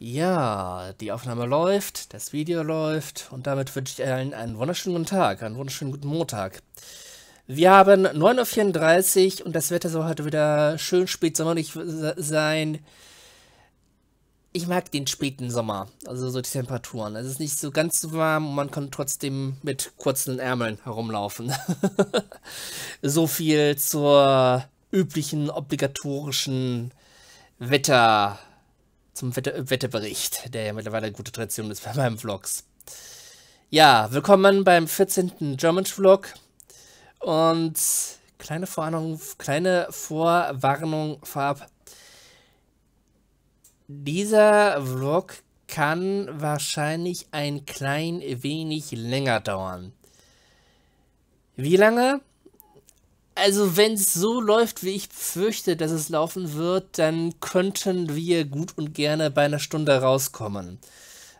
Ja, die Aufnahme läuft, das Video läuft und damit wünsche ich allen einen wunderschönen guten Tag, einen wunderschönen guten Montag. Wir haben 9.34 Uhr und das Wetter soll heute wieder schön spät sommerlich sein. Ich mag den späten Sommer, also so die Temperaturen. Es ist nicht so ganz so warm und man kann trotzdem mit kurzen Ärmeln herumlaufen. so viel zur üblichen, obligatorischen Wetter- zum Wette Wettebericht, der ja mittlerweile eine gute Tradition ist bei meinen Vlogs. Ja, willkommen beim 14. German Vlog und kleine Vorwarnung, kleine Vorwarnung vorab. Dieser Vlog kann wahrscheinlich ein klein wenig länger dauern. Wie lange? Also, wenn es so läuft, wie ich befürchte, dass es laufen wird, dann könnten wir gut und gerne bei einer Stunde rauskommen.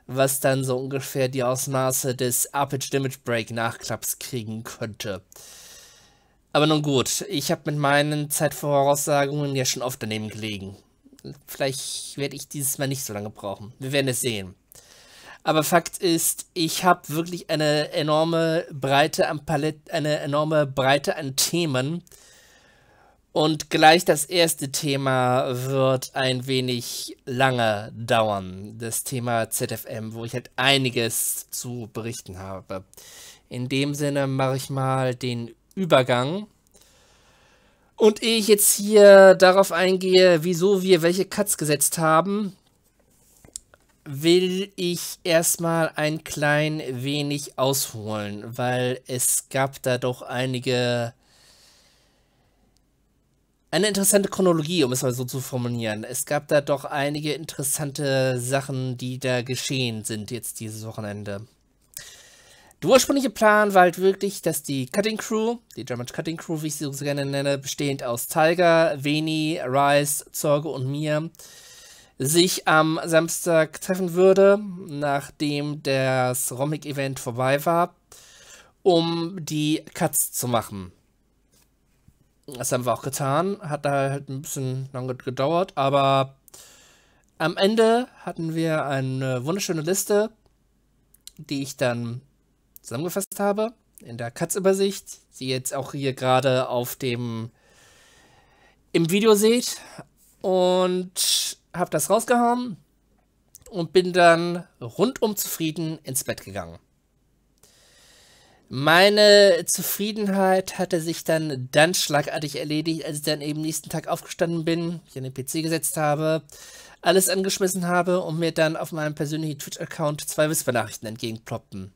Was dann so ungefähr die Ausmaße des Arpage Damage Break Nachklaps kriegen könnte. Aber nun gut, ich habe mit meinen Zeitvoraussagungen ja schon oft daneben gelegen. Vielleicht werde ich dieses Mal nicht so lange brauchen. Wir werden es sehen. Aber Fakt ist, ich habe wirklich eine enorme Breite an Palette, eine enorme Breite an Themen. Und gleich das erste Thema wird ein wenig lange dauern. Das Thema ZFM, wo ich halt einiges zu berichten habe. In dem Sinne mache ich mal den Übergang. Und ehe ich jetzt hier darauf eingehe, wieso wir welche Cuts gesetzt haben, will ich erstmal ein klein wenig ausholen, weil es gab da doch einige. Eine interessante Chronologie, um es mal so zu formulieren. Es gab da doch einige interessante Sachen, die da geschehen sind jetzt dieses Wochenende. Der ursprüngliche Plan war halt wirklich, dass die Cutting Crew, die German Cutting Crew, wie ich sie so gerne nenne, bestehend aus Tiger, Veni, Rice, Zorge und mir, sich am Samstag treffen würde, nachdem das Romic-Event vorbei war, um die Cuts zu machen. Das haben wir auch getan. Hat da halt ein bisschen lange gedauert, aber am Ende hatten wir eine wunderschöne Liste, die ich dann zusammengefasst habe in der Cuts-Übersicht, die jetzt auch hier gerade auf dem im Video seht. Und habe das rausgehauen und bin dann rundum zufrieden ins Bett gegangen. Meine Zufriedenheit hatte sich dann dann schlagartig erledigt, als ich dann eben nächsten Tag aufgestanden bin, mich an den PC gesetzt habe, alles angeschmissen habe und mir dann auf meinem persönlichen Twitch-Account zwei Whisper-Nachrichten entgegenploppten.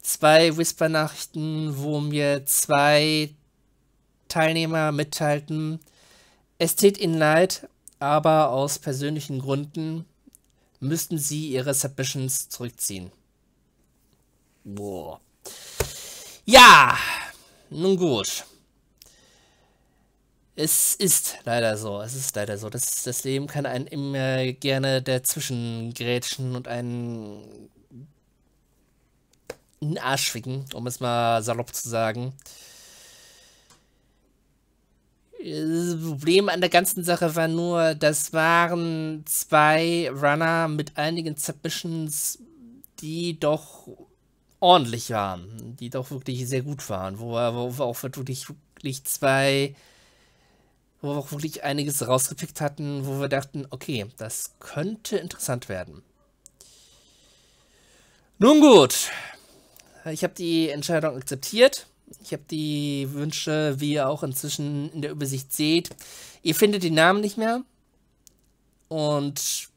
Zwei Whisper-Nachrichten, wo mir zwei Teilnehmer mitteilten, es steht ihnen leid, aber aus persönlichen Gründen müssten sie ihre Submissions zurückziehen. Boah. Ja, nun gut. Es ist leider so, es ist leider so. Das, das Leben kann einen immer gerne dazwischen grätschen und einen, in den Arsch ficken, um es mal salopp zu sagen. Das Problem an der ganzen Sache war nur, das waren zwei Runner mit einigen Submissions, die doch ordentlich waren, die doch wirklich sehr gut waren, wo wir, auch wirklich, wirklich zwei, wo wir auch wirklich einiges rausgepickt hatten, wo wir dachten, okay, das könnte interessant werden. Nun gut, ich habe die Entscheidung akzeptiert. Ich habe die Wünsche, wie ihr auch inzwischen in der Übersicht seht. Ihr findet den Namen nicht mehr. Und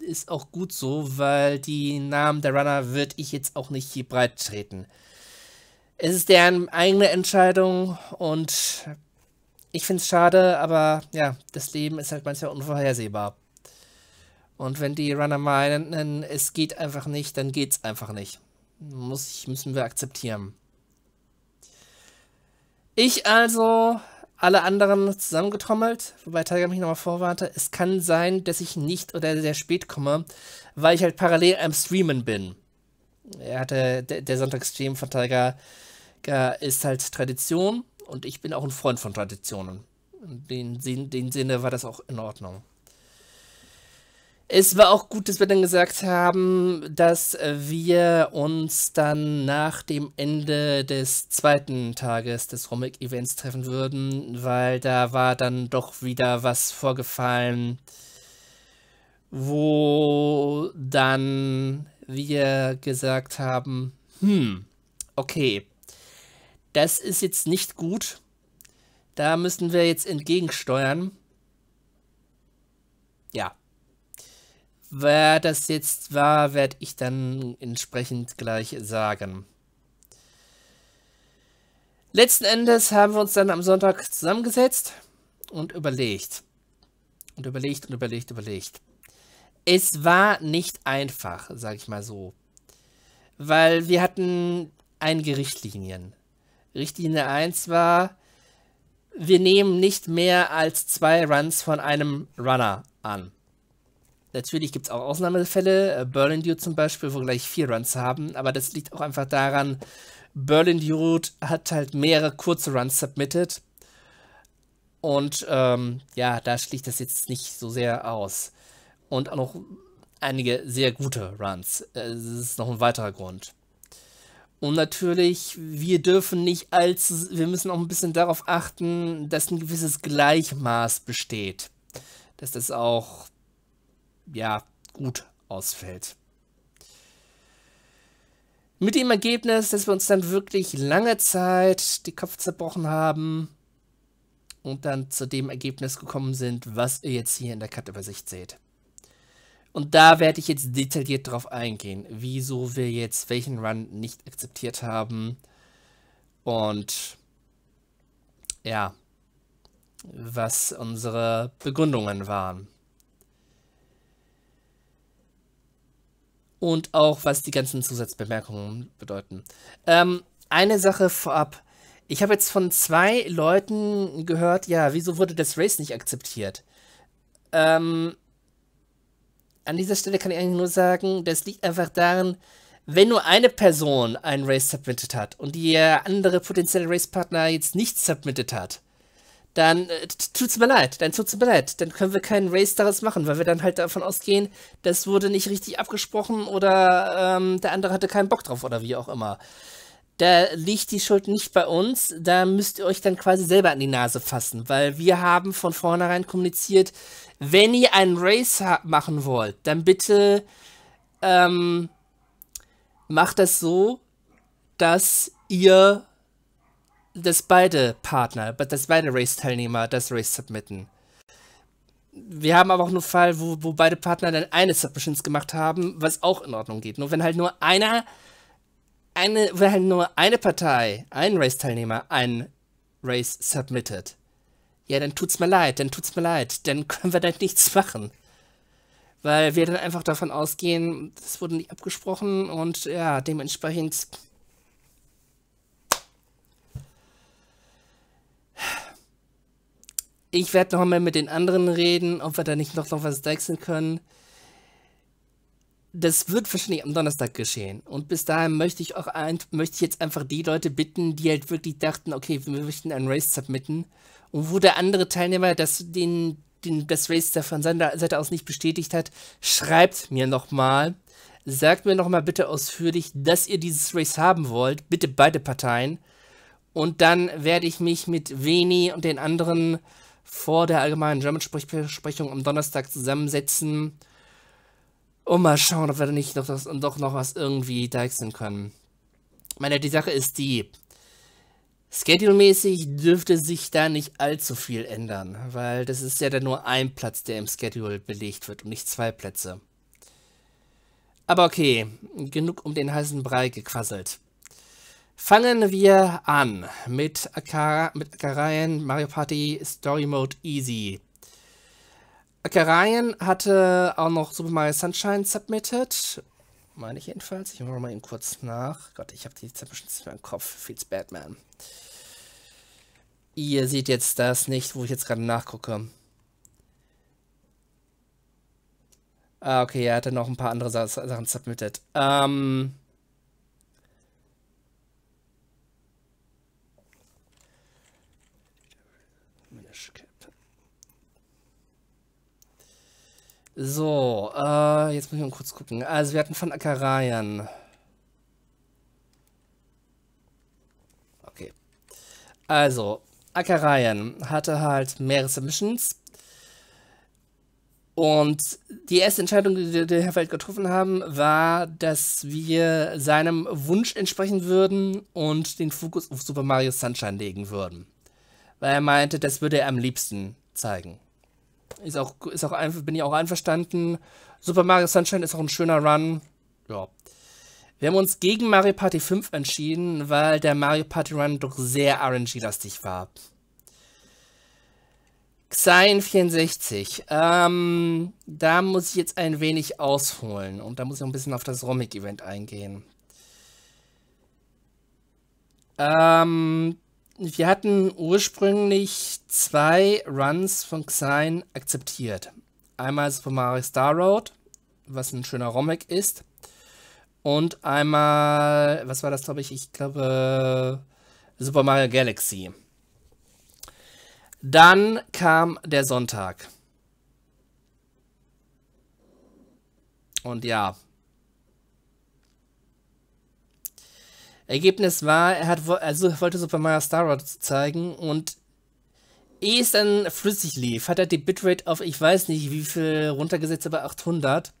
ist auch gut so, weil die Namen der Runner wird ich jetzt auch nicht hier breit treten. Es ist deren eigene Entscheidung und ich finde es schade, aber ja, das Leben ist halt manchmal unvorhersehbar. Und wenn die Runner meinen, es geht einfach nicht, dann geht's einfach nicht. Muss, müssen wir akzeptieren. Ich also alle anderen zusammengetrommelt, wobei Tiger mich nochmal vorwarte. Es kann sein, dass ich nicht oder sehr spät komme, weil ich halt parallel am Streamen bin. Er hatte, der, der Sonntagsstream von Tiger ist halt Tradition und ich bin auch ein Freund von Traditionen. In dem Sinne war das auch in Ordnung. Es war auch gut, dass wir dann gesagt haben, dass wir uns dann nach dem Ende des zweiten Tages des Romic-Events treffen würden, weil da war dann doch wieder was vorgefallen, wo dann wir gesagt haben, hm, okay, das ist jetzt nicht gut, da müssen wir jetzt entgegensteuern. Wer das jetzt war, werde ich dann entsprechend gleich sagen. Letzten Endes haben wir uns dann am Sonntag zusammengesetzt und überlegt. Und überlegt und überlegt, überlegt. Es war nicht einfach, sage ich mal so. Weil wir hatten einige Richtlinien. Richtlinie 1 war, wir nehmen nicht mehr als zwei Runs von einem Runner an. Natürlich gibt es auch Ausnahmefälle, äh, Berlin Dude zum Beispiel, wo gleich vier Runs haben, aber das liegt auch einfach daran, Berlindude hat halt mehrere kurze Runs submitted und ähm, ja, da schlicht das jetzt nicht so sehr aus. Und auch noch einige sehr gute Runs. Das äh, ist noch ein weiterer Grund. Und natürlich, wir dürfen nicht allzu, wir müssen auch ein bisschen darauf achten, dass ein gewisses Gleichmaß besteht. Dass das auch ja, gut ausfällt. Mit dem Ergebnis, dass wir uns dann wirklich lange Zeit die Köpfe zerbrochen haben und dann zu dem Ergebnis gekommen sind, was ihr jetzt hier in der Cut-Übersicht seht. Und da werde ich jetzt detailliert darauf eingehen, wieso wir jetzt welchen Run nicht akzeptiert haben und ja, was unsere Begründungen waren. und auch was die ganzen Zusatzbemerkungen bedeuten. Ähm, eine Sache vorab. Ich habe jetzt von zwei Leuten gehört, ja, wieso wurde das Race nicht akzeptiert? Ähm, an dieser Stelle kann ich eigentlich nur sagen, das liegt einfach daran, wenn nur eine Person ein Race submitted hat und die andere potenzielle Racepartner jetzt nicht submitted hat, dann äh, tut's mir leid, dann tut's mir leid, dann können wir keinen Race daraus machen, weil wir dann halt davon ausgehen, das wurde nicht richtig abgesprochen oder ähm, der andere hatte keinen Bock drauf oder wie auch immer. Da liegt die Schuld nicht bei uns, da müsst ihr euch dann quasi selber an die Nase fassen, weil wir haben von vornherein kommuniziert, wenn ihr einen Race machen wollt, dann bitte ähm, macht das so, dass ihr dass beide Partner, dass beide Race-Teilnehmer das Race submitten. Wir haben aber auch einen Fall, wo, wo beide Partner dann eine Submissions gemacht haben, was auch in Ordnung geht. Nur wenn halt nur einer, eine, wenn halt nur eine Partei, ein Race-Teilnehmer, ein Race submittet, ja, dann tut's mir leid, dann tut's mir leid, dann können wir dann nichts machen. Weil wir dann einfach davon ausgehen, das wurde nicht abgesprochen und ja, dementsprechend Ich werde nochmal mit den anderen reden, ob wir da nicht noch, noch was deichseln können. Das wird wahrscheinlich am Donnerstag geschehen. Und bis dahin möchte ich auch ein, möchte ich jetzt einfach die Leute bitten, die halt wirklich dachten, okay, wir möchten ein Race submitten. Und wo der andere Teilnehmer das, den, den, das Race von seiner Seite aus nicht bestätigt hat, schreibt mir nochmal. Sagt mir nochmal bitte ausführlich, dass ihr dieses Race haben wollt. Bitte beide Parteien. Und dann werde ich mich mit Veni und den anderen vor der allgemeinen German-Sprechung am Donnerstag zusammensetzen und mal schauen, ob wir nicht noch das, doch noch was irgendwie deichseln können. Ich meine, die Sache ist die, Schedule-mäßig dürfte sich da nicht allzu viel ändern, weil das ist ja dann nur ein Platz, der im Schedule belegt wird und nicht zwei Plätze. Aber okay, genug um den heißen Brei gequasselt. Fangen wir an mit, Akara, Mario Party Story Mode Easy. Akaraien hatte auch noch Super Mario Sunshine submitted. Meine ich jedenfalls. Ich mache mal eben kurz nach. Gott, ich habe die Submissions nicht mehr im Kopf. Feels Batman. Ihr seht jetzt das nicht, wo ich jetzt gerade nachgucke. Ah, okay, er hatte noch ein paar andere Sa Sachen submitted. Ähm. So, äh, jetzt muss ich mal kurz gucken. Also wir hatten von Akarayan. Okay. Also, Akarayan hatte halt mehrere Meeresmissions. Und die erste Entscheidung, die wir Herr Feld getroffen haben, war, dass wir seinem Wunsch entsprechen würden und den Fokus auf Super Mario Sunshine legen würden. Weil er meinte, das würde er am liebsten zeigen. Ist auch, ist auch ein, bin ich auch einverstanden. Super Mario Sunshine ist auch ein schöner Run. Ja. Wir haben uns gegen Mario Party 5 entschieden, weil der Mario Party Run doch sehr RNG-lastig war. Xein 64. Ähm, da muss ich jetzt ein wenig ausholen und da muss ich auch ein bisschen auf das Romic-Event eingehen. Ähm, wir hatten ursprünglich zwei Runs von Xine akzeptiert. Einmal Super Mario Star Road, was ein schöner Romek ist. Und einmal, was war das, glaube ich? Ich glaube, äh, Super Mario Galaxy. Dann kam der Sonntag. Und ja, Ergebnis war, er hat also wollte Super Mario Star Wars zeigen und ehe es dann flüssig lief, hat er die Bitrate auf ich weiß nicht wie viel runtergesetzt, aber 800.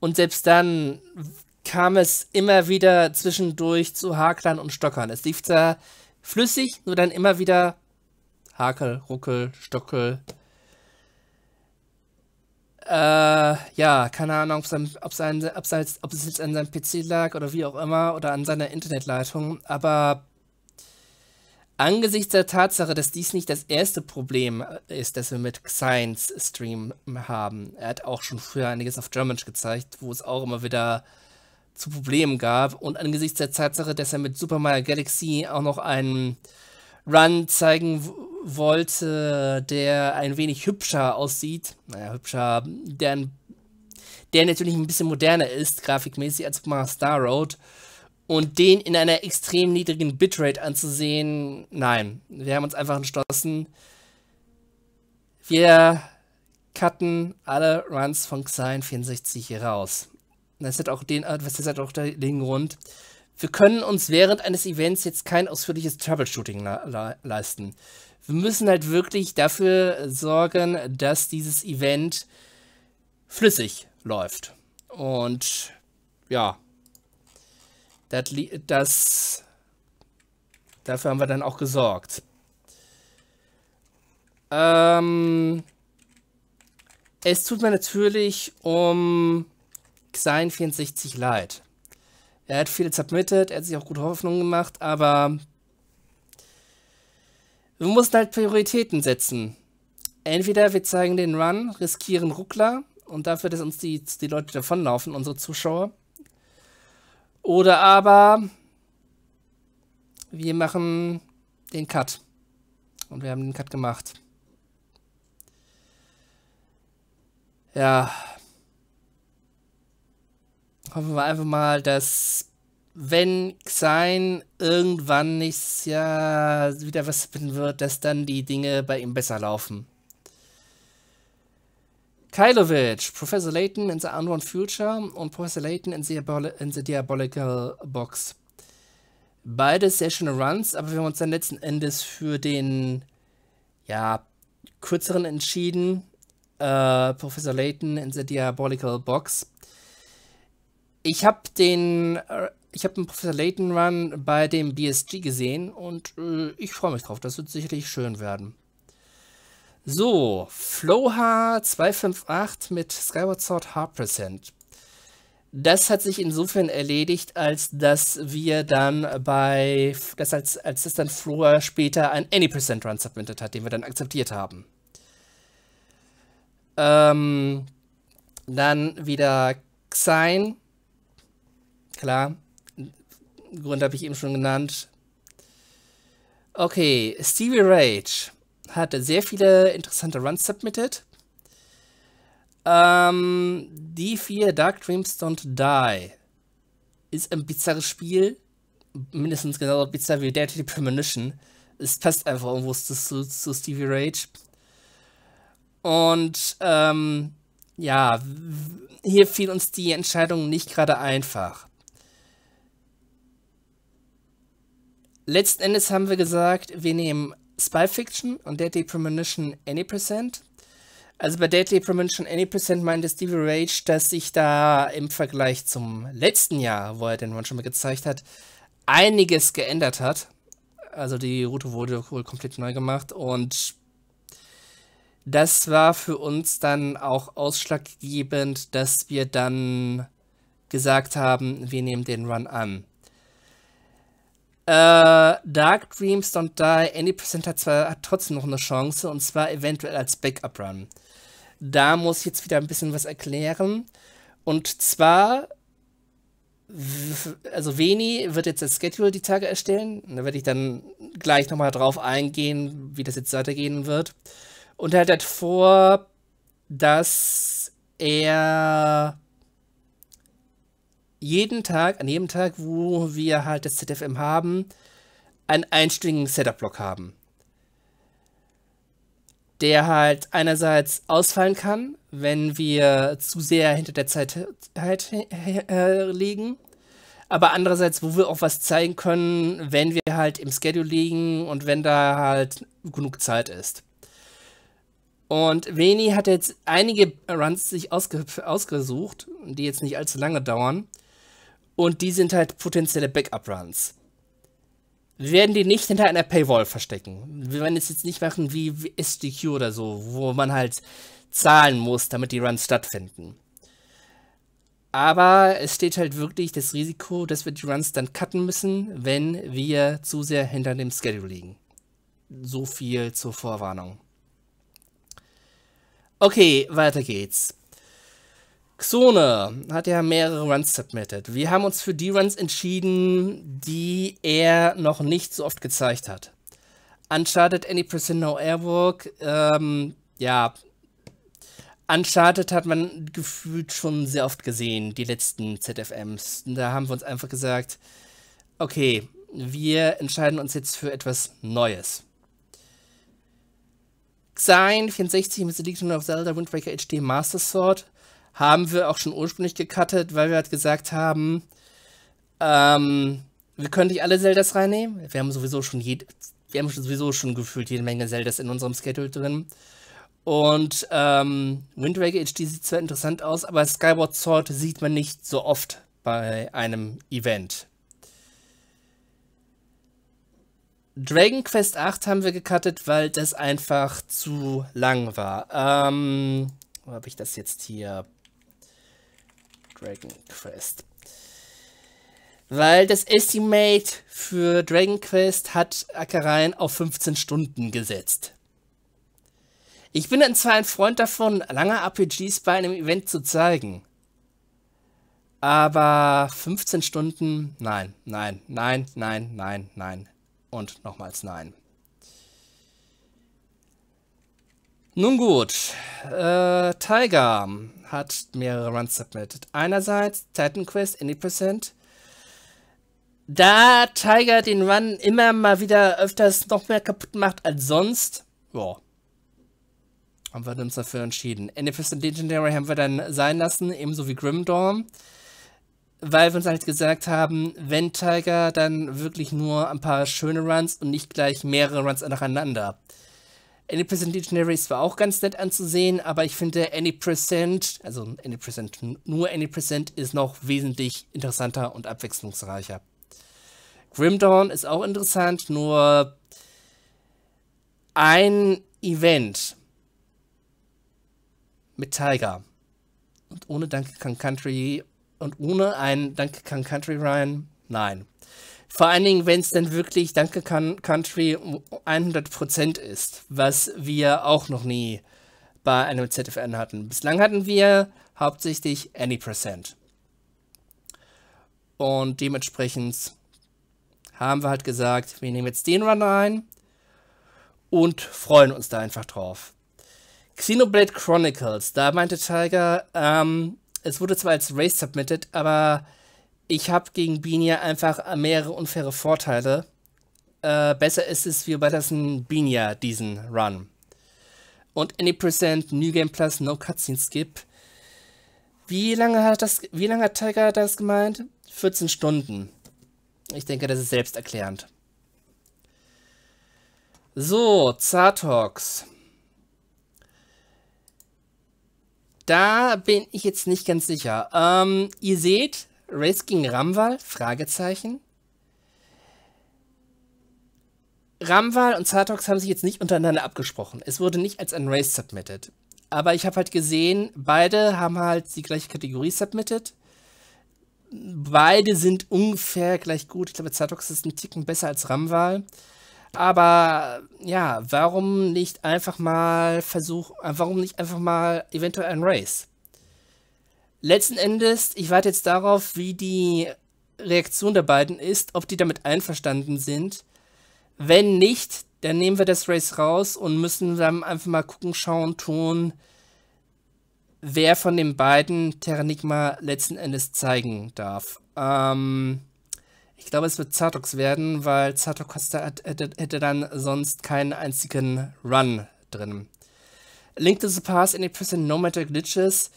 Und selbst dann kam es immer wieder zwischendurch zu Haklern und Stockern. Es lief zwar flüssig, nur dann immer wieder Hakel, Ruckel, Stockel, äh, ja, keine Ahnung, ob, sein, ob, sein, ob, sein, ob es jetzt an seinem PC lag oder wie auch immer oder an seiner Internetleitung, aber angesichts der Tatsache, dass dies nicht das erste Problem ist, das wir mit Science Stream haben. Er hat auch schon früher einiges auf German gezeigt, wo es auch immer wieder zu Problemen gab. Und angesichts der Tatsache, dass er mit Super Mario Galaxy auch noch einen Run zeigen wollte, der ein wenig hübscher aussieht. Naja, hübscher, der, der natürlich ein bisschen moderner ist, grafikmäßig, als mal Star Road. Und den in einer extrem niedrigen Bitrate anzusehen, nein. Wir haben uns einfach entschlossen, wir cutten alle Runs von Xine 64 hier raus. Das hat auch den, äh, das hat auch den Grund, wir können uns während eines Events jetzt kein ausführliches Troubleshooting leisten. Wir müssen halt wirklich dafür sorgen, dass dieses Event flüssig läuft. Und ja, das dafür haben wir dann auch gesorgt. Ähm, es tut mir natürlich um Xein 64 leid. Er hat viel submitted, er hat sich auch gute Hoffnungen gemacht, aber wir mussten halt Prioritäten setzen. Entweder wir zeigen den Run, riskieren Ruckler und dafür, dass uns die, die Leute davonlaufen, unsere Zuschauer. Oder aber wir machen den Cut. Und wir haben den Cut gemacht. Ja, Hoffen wir einfach mal, dass wenn Xein irgendwann nicht Jahr wieder was wird, dass dann die Dinge bei ihm besser laufen. Kailovich, Professor Layton in the Unknown Future und Professor Layton in the, in the Diabolical Box. Beide sehr schöne Runs, aber wir haben uns dann letzten Endes für den, ja, kürzeren entschieden. Äh, Professor Layton in the Diabolical Box ich habe den, äh, ich habe den Professor Layton Run bei dem BSG gesehen und äh, ich freue mich drauf. Das wird sicherlich schön werden. So, Floha 258 mit Skyward Sword Hard Percent. Das hat sich insofern erledigt, als dass wir dann bei, das als, als das dann Floha später ein Any Percent Run submitted hat, den wir dann akzeptiert haben. Ähm, dann wieder Xine Klar. Grund habe ich eben schon genannt. Okay, Stevie Rage hat sehr viele interessante Runs submitted. Ähm, die 4 Dark Dreams Don't Die ist ein bizarres Spiel. Mindestens genauso bizarr wie Deadly Premonition. Es passt einfach irgendwo zu, zu Stevie Rage. Und ähm, ja, hier fiel uns die Entscheidung nicht gerade einfach. Letzten Endes haben wir gesagt, wir nehmen Spy Fiction und Deadly Premonition Any Percent. Also bei Deadly Premonition Any Percent meinte Stevie Rage, dass sich da im Vergleich zum letzten Jahr, wo er den Run schon mal gezeigt hat, einiges geändert hat. Also die Route wurde wohl komplett neu gemacht und das war für uns dann auch ausschlaggebend, dass wir dann gesagt haben, wir nehmen den Run an. Äh, Dark Dreams Don't Die, Any Presenter hat, zwar, hat trotzdem noch eine Chance, und zwar eventuell als Backup-Run. Da muss ich jetzt wieder ein bisschen was erklären. Und zwar, also Veni wird jetzt das Schedule die Tage erstellen. Da werde ich dann gleich nochmal drauf eingehen, wie das jetzt weitergehen wird. Und er hat halt vor, dass er jeden Tag, an jedem Tag, wo wir halt das ZFM haben, einen einstündigen Setup-Block haben. Der halt einerseits ausfallen kann, wenn wir zu sehr hinter der Zeit halt, äh, liegen, aber andererseits, wo wir auch was zeigen können, wenn wir halt im Schedule liegen und wenn da halt genug Zeit ist. Und Veni hat jetzt einige Runs sich ausgesucht, die jetzt nicht allzu lange dauern. Und die sind halt potenzielle Backup-Runs. Wir werden die nicht hinter einer Paywall verstecken. Wir werden es jetzt nicht machen wie SDQ oder so, wo man halt zahlen muss, damit die Runs stattfinden. Aber es steht halt wirklich das Risiko, dass wir die Runs dann cutten müssen, wenn wir zu sehr hinter dem Schedule liegen. So viel zur Vorwarnung. Okay, weiter geht's. Xone hat ja mehrere Runs submitted. Wir haben uns für die Runs entschieden, die er noch nicht so oft gezeigt hat. Uncharted, Any Person No Airwalk, ähm, ja. Uncharted hat man gefühlt schon sehr oft gesehen, die letzten ZFMs. Da haben wir uns einfach gesagt, okay, wir entscheiden uns jetzt für etwas Neues. Xine 64 mit The Legion of Zelda Windbreaker HD Master Sword haben wir auch schon ursprünglich gecuttet, weil wir halt gesagt haben, ähm, wir können nicht alle Zeldas reinnehmen. Wir haben sowieso schon jede, wir haben sowieso schon gefühlt jede Menge Zeldas in unserem Schedule drin. Und ähm, Wind Waker HD sieht zwar interessant aus, aber Skyward Sword sieht man nicht so oft bei einem Event. Dragon Quest 8 haben wir gecuttet, weil das einfach zu lang war. Ähm, wo habe ich das jetzt hier? Dragon Quest. Weil das Estimate für Dragon Quest hat Ackereien auf 15 Stunden gesetzt. Ich bin dann zwar ein Freund davon, lange RPGs bei einem Event zu zeigen. Aber 15 Stunden, nein, nein, nein, nein, nein, nein. Und nochmals nein. Nun gut, äh, Tiger hat mehrere Runs submitted. Einerseits Titan Quest, Indie Percent. Da Tiger den Run immer mal wieder öfters noch mehr kaputt macht als sonst, ja, haben wir uns dafür entschieden. NFS Percent Legendary haben wir dann sein lassen, ebenso wie Grimdorm, weil wir uns halt gesagt haben, wenn Tiger, dann wirklich nur ein paar schöne Runs und nicht gleich mehrere Runs nacheinander. Anypresent Dictionaries war auch ganz nett anzusehen, aber ich finde Anypresent, also Anypresent, nur Anypresent ist noch wesentlich interessanter und abwechslungsreicher. Grimdawn ist auch interessant, nur ein Event mit Tiger und ohne Danke Kang Country und ohne ein Danke Kang Country Ryan, nein. Vor allen Dingen, wenn es dann wirklich Danke Country 100% ist, was wir auch noch nie bei einem ZFN hatten. Bislang hatten wir hauptsächlich Any%. Percent. Und dementsprechend haben wir halt gesagt, wir nehmen jetzt den Run ein und freuen uns da einfach drauf. Xenoblade Chronicles, da meinte Tiger, ähm, es wurde zwar als Race submitted, aber ich habe gegen Binia einfach mehrere unfaire Vorteile. Äh, besser ist es, wir überlassen Binia diesen Run. Und Any Percent, New Game Plus, No Cutscene Skip. Wie lange hat das, wie lange hat Tiger das gemeint? 14 Stunden. Ich denke, das ist selbsterklärend. So, Zartox. Da bin ich jetzt nicht ganz sicher. Ähm, ihr seht, Race gegen Ramwal? Fragezeichen. Ramwal und Zartox haben sich jetzt nicht untereinander abgesprochen. Es wurde nicht als ein Race submitted. Aber ich habe halt gesehen, beide haben halt die gleiche Kategorie submitted. Beide sind ungefähr gleich gut. Ich glaube, Zartox ist ein Ticken besser als Ramwal. Aber ja, warum nicht einfach mal versuchen, warum nicht einfach mal eventuell ein Race? letzten Endes, ich warte jetzt darauf, wie die Reaktion der beiden ist, ob die damit einverstanden sind. Wenn nicht, dann nehmen wir das Race raus und müssen dann einfach mal gucken, schauen, tun, wer von den beiden Terranigma letzten Endes zeigen darf. Ähm, ich glaube, es wird Zartox werden, weil Zartox hätte, hätte, dann sonst keinen einzigen Run drin. Link to the Pass, any person, no matter glitches.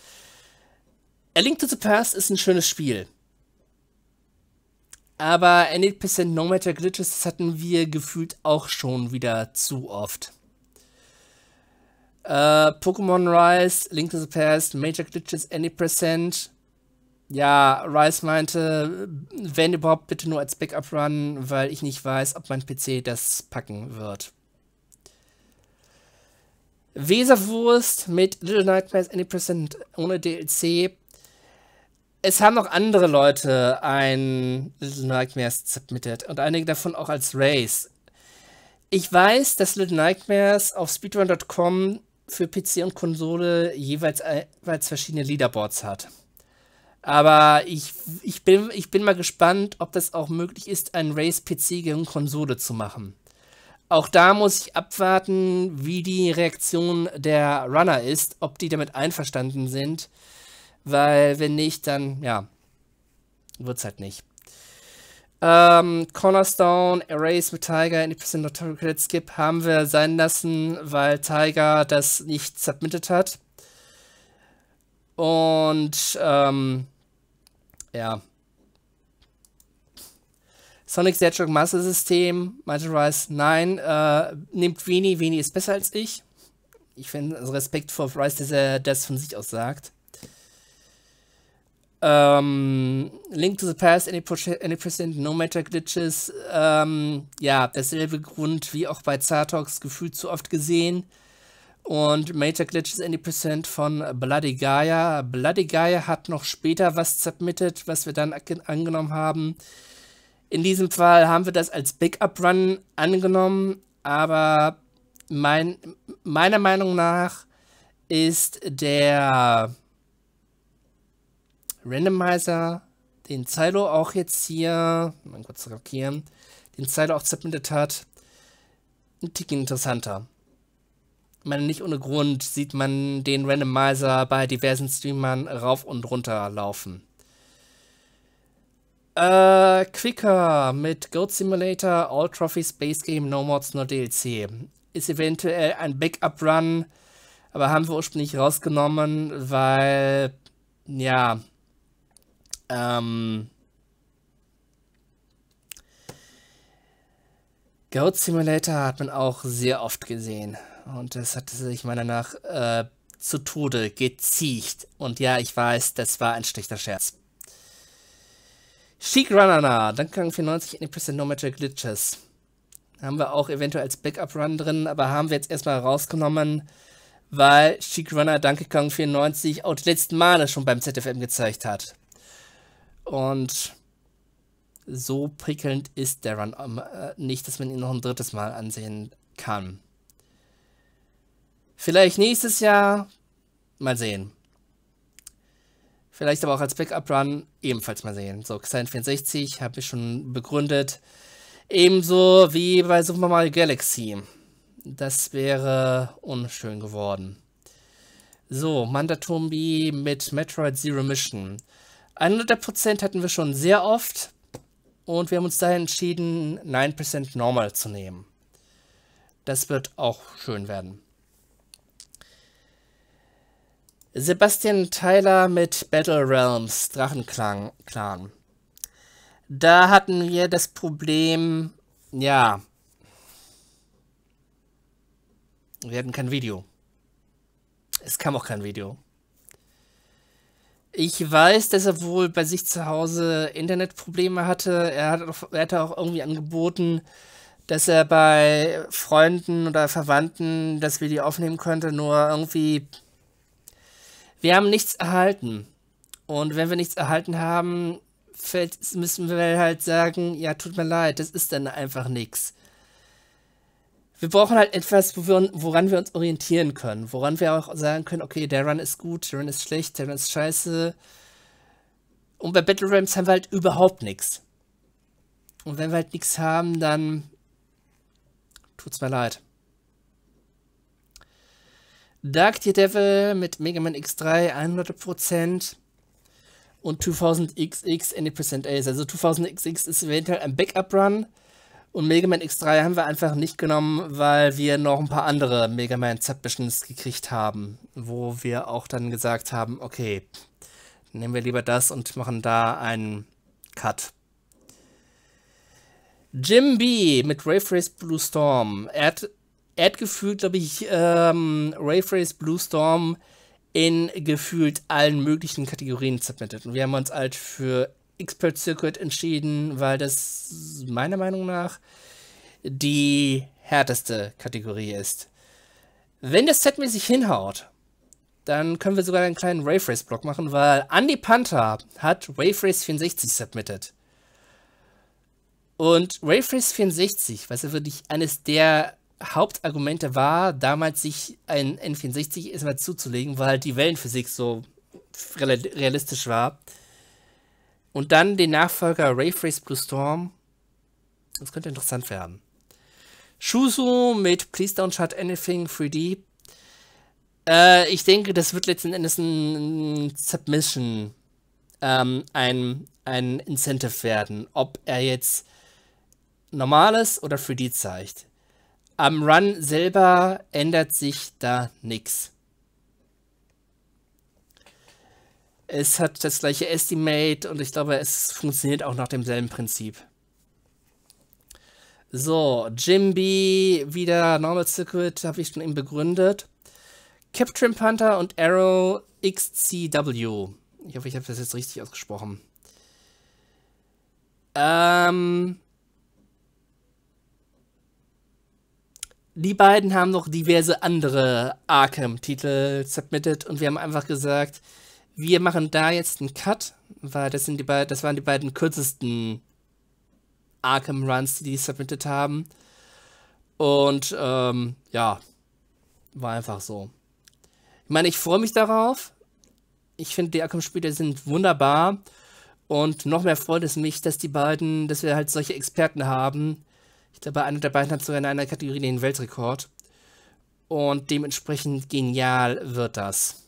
A Link to the Past ist ein schönes Spiel. Aber 8% No Matter Glitches, das hatten wir gefühlt auch schon wieder zu oft. Äh, Pokémon Rise, Link to the Past, Major Glitches, 8%. Ja, Rise meinte, wenn überhaupt, bitte nur als Backup run, weil ich nicht weiß, ob mein PC das packen wird. Weserwurst mit Little Nightmares Any Percent ohne DLC es haben auch andere Leute ein Little Nightmares submitted und einige davon auch als Race. Ich weiß, dass Little Nightmares auf speedrun.com für PC und Konsole jeweils, jeweils verschiedene Leaderboards hat. Aber ich, ich, bin, ich bin mal gespannt, ob das auch möglich ist, ein Race PC gegen Konsole zu machen. Auch da muss ich abwarten, wie die Reaktion der Runner ist, ob die damit einverstanden sind weil wenn nicht, dann, ja, wird's halt nicht. Ähm, Cornerstone, Erase mit Tiger, Independent Notary Credit Skip haben wir sein lassen, weil Tiger das nicht submitted hat. Und, ähm, ja. Sonic the Master System, Rise, nein, äh, nimmt Vini, Vini ist besser als ich. Ich finde also Respekt vor Rice, dass er das von sich aus sagt. Ähm, Link to the Past, Any, any President, No Matter Glitches. Ähm, ja, derselbe Grund wie auch bei Zartox, gefühlt zu oft gesehen. Und Major Glitches Any Percent von Bloody Gaia. Bloody Gaia hat noch später was submitted, was wir dann angenommen haben. In diesem Fall haben wir das als Backup-Run angenommen, aber mein, meiner Meinung nach ist der Randomizer den Zylo auch jetzt hier, mal kurz markieren, den Zylo auch zerbindet hat, ein Ticken interessanter. Ich meine, nicht ohne Grund sieht man den Randomizer bei diversen Streamern rauf und runter laufen. Äh, Quicker mit Goat Simulator, All Trophies, Base Game, No Mods, No DLC. Ist eventuell ein Backup-Run, aber haben wir ursprünglich rausgenommen, weil, ja, ähm, Goat Simulator hat man auch sehr oft gesehen. Und das hat sich meiner nach äh, zu Tode geziecht. Und ja, ich weiß, das war ein schlechter Scherz. Chic Runner, Dankegang für 90 Any% No Magic Glitches. Haben wir auch eventuell als Backup-Run drin, aber haben wir jetzt erstmal rausgenommen, weil Chic Runner Danke Kong 94 auch die letzten Male schon beim ZFM gezeigt hat. Und so prickelnd ist der Run ähm, äh, nicht, dass man ihn noch ein drittes Mal ansehen kann. Vielleicht nächstes Jahr, mal sehen. Vielleicht aber auch als Backup-Run ebenfalls mal sehen. So, Xen 64 habe ich schon begründet. Ebenso wie bei Super Mario Galaxy. Das wäre unschön geworden. So, Mandatombi mit Metroid Zero Mission. 100% hatten wir schon sehr oft und wir haben uns daher entschieden, 9% Normal zu nehmen. Das wird auch schön werden. Sebastian Tyler mit Battle Realms, Drachenclan. Da hatten wir das Problem, ja, wir hatten kein Video. Es kam auch kein Video. Ich weiß, dass er wohl bei sich zu Hause Internetprobleme hatte. Er, hat auch, er hatte auch irgendwie angeboten, dass er bei Freunden oder Verwandten das Video aufnehmen könnte, nur irgendwie. Wir haben nichts erhalten. Und wenn wir nichts erhalten haben, müssen wir halt sagen, ja, tut mir leid, das ist dann einfach nichts wir brauchen halt etwas, woran wir uns orientieren können. Woran wir auch sagen können, okay, der Run ist gut, der Run ist schlecht, der Run ist scheiße. Und bei Battle Rams haben wir halt überhaupt nichts. Und wenn wir halt nichts haben, dann tut's mir leid. Dark the Devil mit Mega Man X3 100% und 2000XX Any e Percent Ace. Also 2000XX ist eventuell ein Backup Run und Mega Man X3 haben wir einfach nicht genommen, weil wir noch ein paar andere Mega Man Submissions gekriegt haben, wo wir auch dann gesagt haben, okay, nehmen wir lieber das und machen da einen Cut. Jim B. mit Rayface Blue Storm. Er hat, er hat gefühlt, glaube ich, ähm, Rayface Blue Storm in gefühlt allen möglichen Kategorien submitted. Und wir haben uns halt für Expert Circuit entschieden, weil das meiner Meinung nach die härteste Kategorie ist. Wenn das Set mäßig hinhaut, dann können wir sogar einen kleinen Wave Race Block machen, weil Andy Panther hat Wave Race 64 submitted. Und Wave Race 64, was ja wirklich eines der Hauptargumente war, damals sich ein N64 erstmal zuzulegen, weil halt die Wellenphysik so realistisch war. Und dann den Nachfolger Wraith Race Blue Storm. Das könnte interessant werden. Shuzu mit Please Don't Shut Anything 3D. Äh, ich denke, das wird letzten Endes ein Submission, ähm, ein, ein Incentive werden, ob er jetzt normales oder 3D zeigt. Am Run selber ändert sich da nichts. Es hat das gleiche Estimate und ich glaube, es funktioniert auch nach demselben Prinzip. So, Jimby, wieder Normal Circuit, habe ich schon eben begründet. Captrim Panther und Arrow XCW. Ich hoffe, ich habe das jetzt richtig ausgesprochen. Ähm, die beiden haben noch diverse andere Arkham-Titel submitted und wir haben einfach gesagt, wir machen da jetzt einen Cut, weil das, sind die beiden, das waren die beiden kürzesten Arkham-Runs, die die submitted haben. Und ähm, ja, war einfach so. Ich meine, ich freue mich darauf. Ich finde, die Arkham-Spiele sind wunderbar. Und noch mehr freut es mich, dass die beiden, dass wir halt solche Experten haben. Ich glaube, einer der beiden hat sogar in einer Kategorie den Weltrekord. Und dementsprechend genial wird das.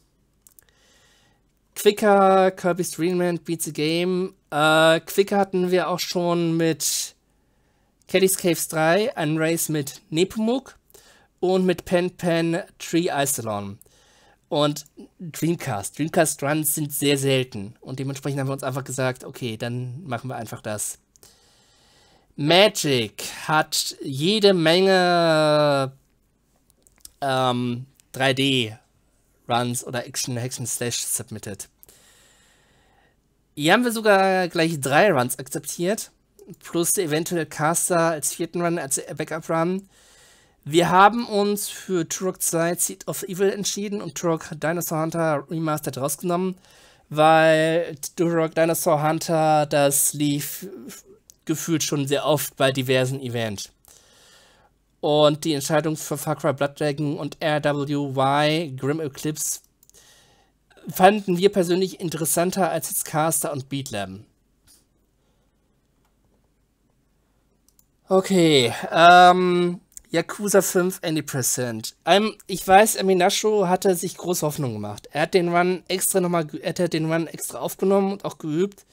Quicker, Kirby Streamland, Beats the Game. Äh, Quicker hatten wir auch schon mit Caddy's Caves 3, ein Race mit Nepomuk und mit Pen Pen Tree Isolon. Und Dreamcast. Dreamcast Runs sind sehr selten. Und dementsprechend haben wir uns einfach gesagt, okay, dann machen wir einfach das. Magic hat jede Menge ähm, 3D Runs oder Action Action Slash submitted. Hier haben wir sogar gleich drei Runs akzeptiert, plus der eventuelle Caster als vierten Run, als Backup Run. Wir haben uns für Turok 2 Seed of Evil entschieden und Turok Dinosaur Hunter Remastered rausgenommen, weil Turok Dinosaur Hunter, das lief gefühlt schon sehr oft bei diversen Events. Und die Entscheidung für Far Cry Blood Dragon und RWY Grim Eclipse fanden wir persönlich interessanter als jetzt Caster und Beatlam. Okay, ähm, Yakuza 5 Antipercent. Ähm, ich weiß, Eminasho hatte sich große Hoffnung gemacht. Er hat den Run extra nochmal, er hat den Run extra aufgenommen und auch geübt.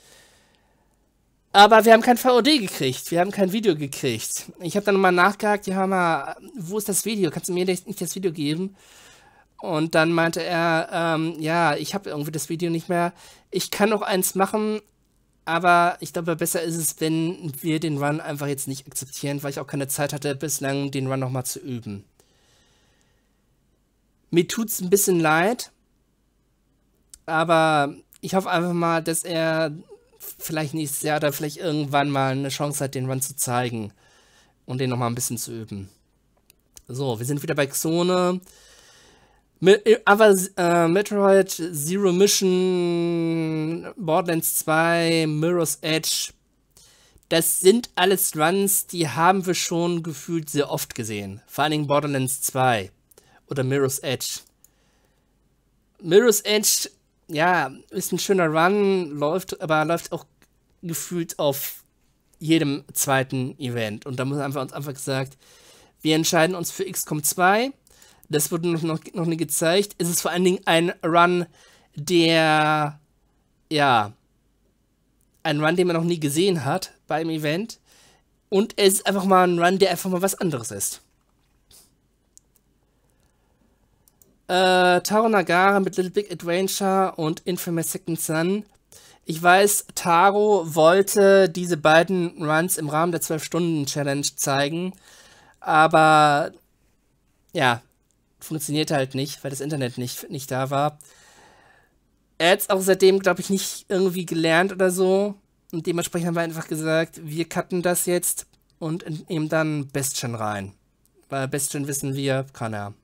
Aber wir haben kein VOD gekriegt. Wir haben kein Video gekriegt. Ich habe dann nochmal nachgehakt, ja, mal, wo ist das Video? Kannst du mir nicht das Video geben? Und dann meinte er, ähm, ja, ich habe irgendwie das Video nicht mehr. Ich kann noch eins machen, aber ich glaube, besser ist es, wenn wir den Run einfach jetzt nicht akzeptieren, weil ich auch keine Zeit hatte, bislang den Run nochmal zu üben. Mir tut es ein bisschen leid, aber ich hoffe einfach mal, dass er vielleicht nächstes Jahr dann vielleicht irgendwann mal eine Chance hat, den Run zu zeigen und den nochmal ein bisschen zu üben. So, wir sind wieder bei Xone. Äh, aber äh, Metroid Zero Mission, Borderlands 2, Mirror's Edge, das sind alles Runs, die haben wir schon gefühlt sehr oft gesehen. Vor allen Dingen Borderlands 2 oder Mirror's Edge. Mirror's Edge ja, ist ein schöner Run, läuft, aber läuft auch gefühlt auf jedem zweiten Event. Und da muss einfach uns einfach gesagt, wir entscheiden uns für XCOM 2. Das wurde noch, noch, noch nicht gezeigt. Es ist vor allen Dingen ein Run, der, ja, ein Run, den man noch nie gesehen hat beim Event. Und es ist einfach mal ein Run, der einfach mal was anderes ist. Äh, Taro Nagara mit Little Big Adventure und Infamous Second Son. Ich weiß, Taro wollte diese beiden Runs im Rahmen der 12-Stunden-Challenge zeigen, aber ja, funktioniert halt nicht, weil das Internet nicht, nicht da war. Er hat es auch seitdem, glaube ich, nicht irgendwie gelernt oder so. Und dementsprechend haben wir einfach gesagt, wir cutten das jetzt und nehmen dann Bestien rein. Weil Bestien wissen wir, kann er.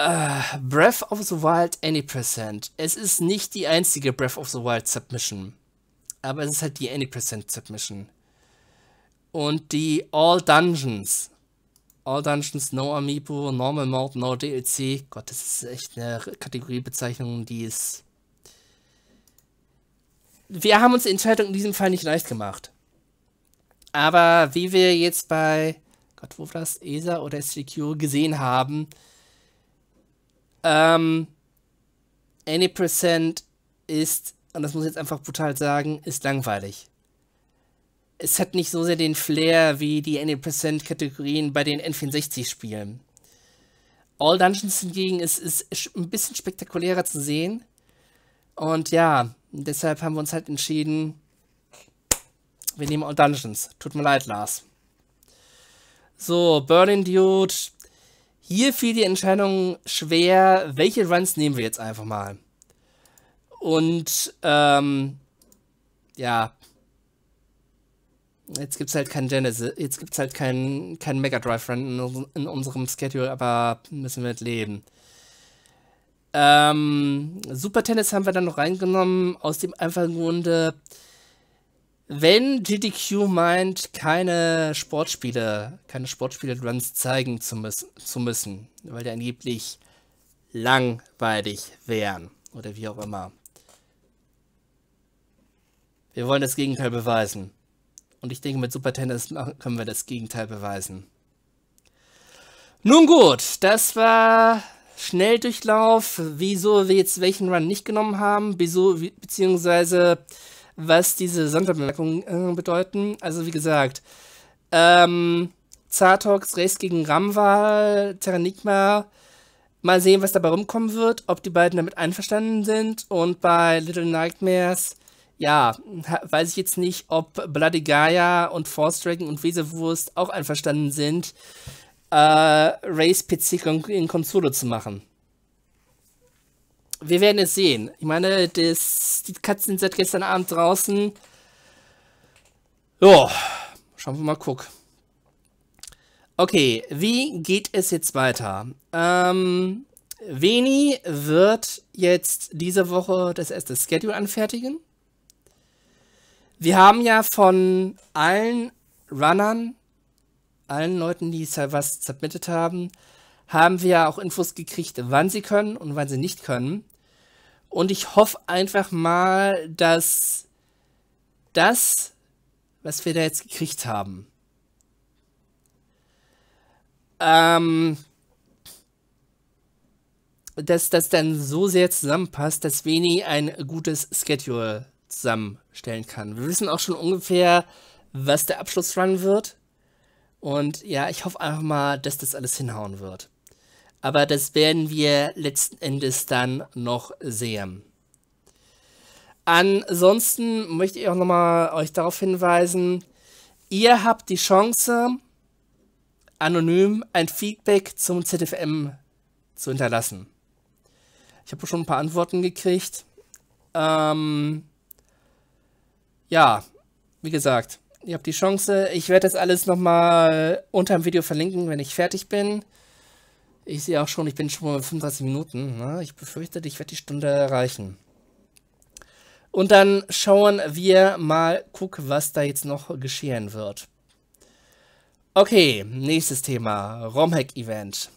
Uh, Breath of the Wild Any%. Percent. Es ist nicht die einzige Breath of the Wild Submission. Aber es ist halt die Any% Percent Submission. Und die All Dungeons. All Dungeons, No Amiibo, Normal Mode, No DLC. Gott, das ist echt eine Kategoriebezeichnung, die ist. Wir haben uns die Entscheidung in diesem Fall nicht leicht gemacht. Aber wie wir jetzt bei, Gott, wo war das, ESA oder SGQ gesehen haben, ähm, Any Percent ist, und das muss ich jetzt einfach brutal sagen, ist langweilig. Es hat nicht so sehr den Flair wie die Any Percent Kategorien bei den N64-Spielen. All Dungeons hingegen ist, ist ein bisschen spektakulärer zu sehen. Und ja, deshalb haben wir uns halt entschieden, wir nehmen All Dungeons. Tut mir leid, Lars. So, Burning Dude, hier fiel die Entscheidung schwer, welche Runs nehmen wir jetzt einfach mal. Und ähm, ja, jetzt gibt's halt keinen Genesis, jetzt gibt's halt keinen kein Mega Drive Run in, in, unserem Schedule, aber müssen wir mit halt leben. Ähm, Super Tennis haben wir dann noch reingenommen, aus dem einfachen Grunde, wenn GDQ meint, keine Sportspiele, keine Sportspiele-Runs zeigen zu, müß zu müssen, weil die angeblich langweilig wären oder wie auch immer. Wir wollen das Gegenteil beweisen. Und ich denke, mit Super Tennis können wir das Gegenteil beweisen. Nun gut, das war Schnelldurchlauf, wieso wir jetzt welchen Run nicht genommen haben, wieso, beziehungsweise was diese Sonderbemerkungen äh, bedeuten. Also wie gesagt, ähm, Zartox, Race gegen Ramval, Terranigma, mal sehen, was dabei rumkommen wird, ob die beiden damit einverstanden sind. Und bei Little Nightmares, ja, weiß ich jetzt nicht, ob Bloody Gaia und Force Dragon und Wesewurst auch einverstanden sind, äh, Race PC in Konsole zu machen wir werden es sehen. Ich meine, das, die Katzen sind seit gestern Abend draußen. Ja, schauen wir mal, guck. Okay, wie geht es jetzt weiter? Ähm, Veni wird jetzt diese Woche das erste Schedule anfertigen. Wir haben ja von allen Runnern, allen Leuten, die was submitted haben, haben wir ja auch Infos gekriegt, wann sie können und wann sie nicht können. Und ich hoffe einfach mal, dass das, was wir da jetzt gekriegt haben, ähm, dass das dann so sehr zusammenpasst, dass Veni ein gutes Schedule zusammenstellen kann. Wir wissen auch schon ungefähr, was der Abschlussrun wird. Und ja, ich hoffe einfach mal, dass das alles hinhauen wird. Aber das werden wir letzten Endes dann noch sehen. Ansonsten möchte ich auch nochmal euch darauf hinweisen, ihr habt die Chance, anonym ein Feedback zum ZFM zu hinterlassen. Ich habe schon ein paar Antworten gekriegt. Ähm, ja, wie gesagt, ihr habt die Chance. Ich werde das alles nochmal unter dem Video verlinken, wenn ich fertig bin. Ich sehe auch schon, ich bin schon mal 35 Minuten. Ne? Ich befürchte, ich werde die Stunde erreichen. Und dann schauen wir mal, guck, was da jetzt noch geschehen wird. Okay, nächstes Thema. Romhack-Event.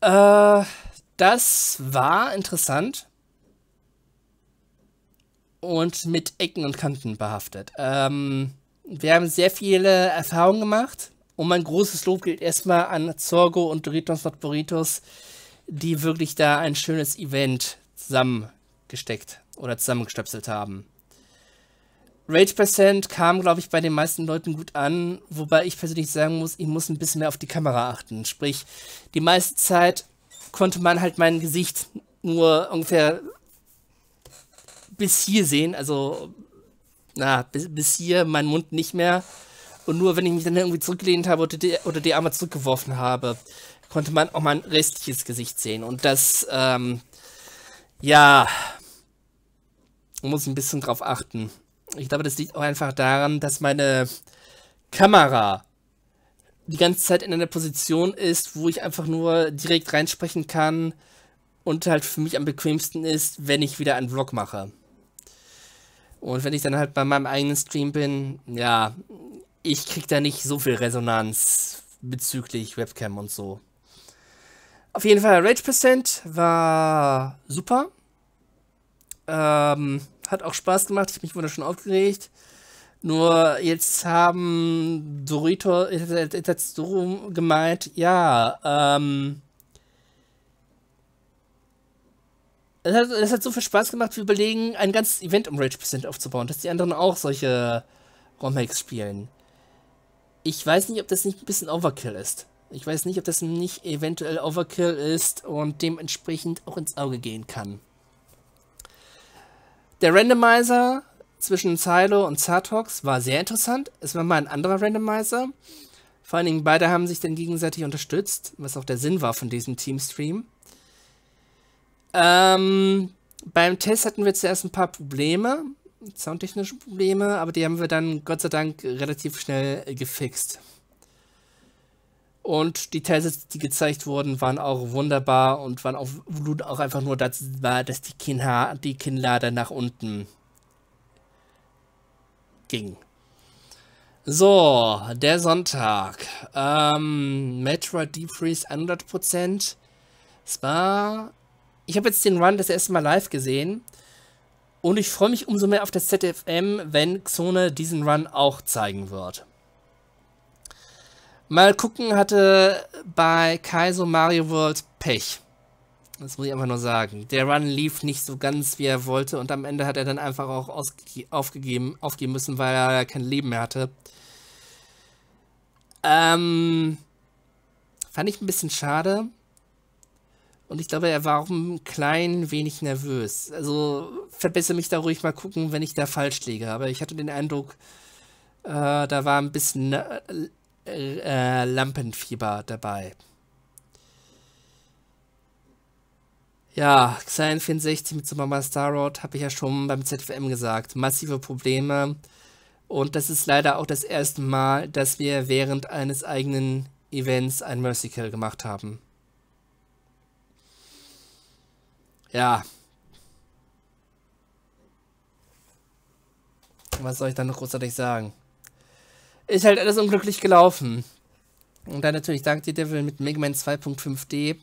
Äh, das war interessant. Und mit Ecken und Kanten behaftet. Ähm, wir haben sehr viele Erfahrungen gemacht und mein großes Lob gilt erstmal an Zorgo und Doritos Not Burritos, die wirklich da ein schönes Event zusammengesteckt oder zusammengestöpselt haben. Rage Percent kam, glaube ich, bei den meisten Leuten gut an, wobei ich persönlich sagen muss, ich muss ein bisschen mehr auf die Kamera achten. Sprich, die meiste Zeit konnte man halt mein Gesicht nur ungefähr bis hier sehen, also na, bis, bis hier mein Mund nicht mehr. Und nur wenn ich mich dann irgendwie zurückgelehnt habe oder die, oder die Arme zurückgeworfen habe, konnte man auch mein restliches Gesicht sehen. Und das, ähm, ja, muss ein bisschen drauf achten. Ich glaube, das liegt auch einfach daran, dass meine Kamera die ganze Zeit in einer Position ist, wo ich einfach nur direkt reinsprechen kann und halt für mich am bequemsten ist, wenn ich wieder einen Vlog mache. Und wenn ich dann halt bei meinem eigenen Stream bin, ja, ich krieg da nicht so viel Resonanz bezüglich Webcam und so. Auf jeden Fall, Rage Percent war super. Ähm, hat auch Spaß gemacht, ich habe mich wunderschön aufgeregt. Nur jetzt haben Dorito, jetzt hat Doro gemeint, ja, ähm, es hat, es hat so viel Spaß gemacht, wir überlegen, ein ganzes Event um Rage Percent aufzubauen, dass die anderen auch solche ROM-Hacks spielen ich weiß nicht, ob das nicht ein bisschen Overkill ist. Ich weiß nicht, ob das nicht eventuell Overkill ist und dementsprechend auch ins Auge gehen kann. Der Randomizer zwischen Silo und Zartox war sehr interessant. Es war mal ein anderer Randomizer. Vor allen Dingen beide haben sich dann gegenseitig unterstützt, was auch der Sinn war von diesem Teamstream. Ähm, beim Test hatten wir zuerst ein paar Probleme soundtechnische Probleme, aber die haben wir dann Gott sei Dank relativ schnell gefixt. Und die Tests, die gezeigt wurden, waren auch wunderbar und waren auch, auch einfach nur dazu war, dass die, Kinnha die Kinnlade nach unten ging. So, der Sonntag. Ähm, Metroid Deep Freeze 100%. Es war... Ich habe jetzt den Run das erste Mal live gesehen. Und ich freue mich umso mehr auf das ZFM, wenn Xone diesen Run auch zeigen wird. Mal gucken hatte bei Kaizo Mario World Pech. Das muss ich einfach nur sagen. Der Run lief nicht so ganz, wie er wollte und am Ende hat er dann einfach auch aufgegeben, aufgeben müssen, weil er kein Leben mehr hatte. Ähm, fand ich ein bisschen schade. Und ich glaube, er war auch ein klein wenig nervös. Also verbessere mich da ruhig mal gucken, wenn ich da falsch liege. Aber ich hatte den Eindruck, äh, da war ein bisschen äh, äh Lampenfieber dabei. Ja, Xeon 64 mit Super Mario Star Road habe ich ja schon beim ZFM gesagt. Massive Probleme. Und das ist leider auch das erste Mal, dass wir während eines eigenen Events ein Mercy Kill gemacht haben. Ja. Was soll ich dann noch großartig sagen? Ist halt alles unglücklich gelaufen. Und dann natürlich Dank die Devil mit Mega Man 2.5D.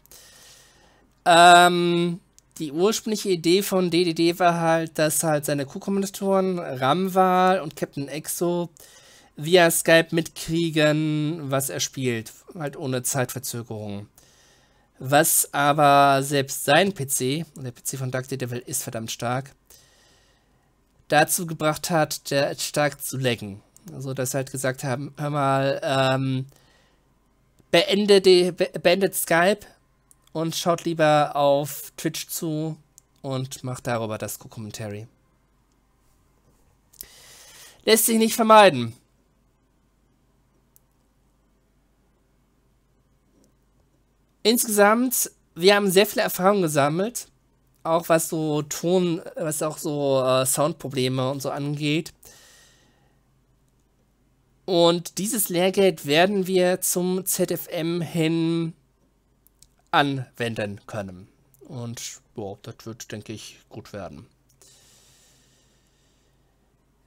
Ähm, die ursprüngliche Idee von DDD war halt, dass halt seine Co-Kommentatoren Ramval und Captain Exo via Skype mitkriegen, was er spielt. Halt ohne Zeitverzögerung. Was aber selbst sein PC, und der PC von Dark Devil ist verdammt stark, dazu gebracht hat, der stark zu laggen. Also, dass halt gesagt haben, hör mal, ähm, beende die, be beendet Skype und schaut lieber auf Twitch zu und macht darüber das Co-Commentary. Lässt sich nicht vermeiden. Insgesamt, wir haben sehr viel Erfahrung gesammelt, auch was so Ton, was auch so äh, Soundprobleme und so angeht. Und dieses Lehrgeld werden wir zum ZFM hin anwenden können. Und boah, das wird, denke ich, gut werden.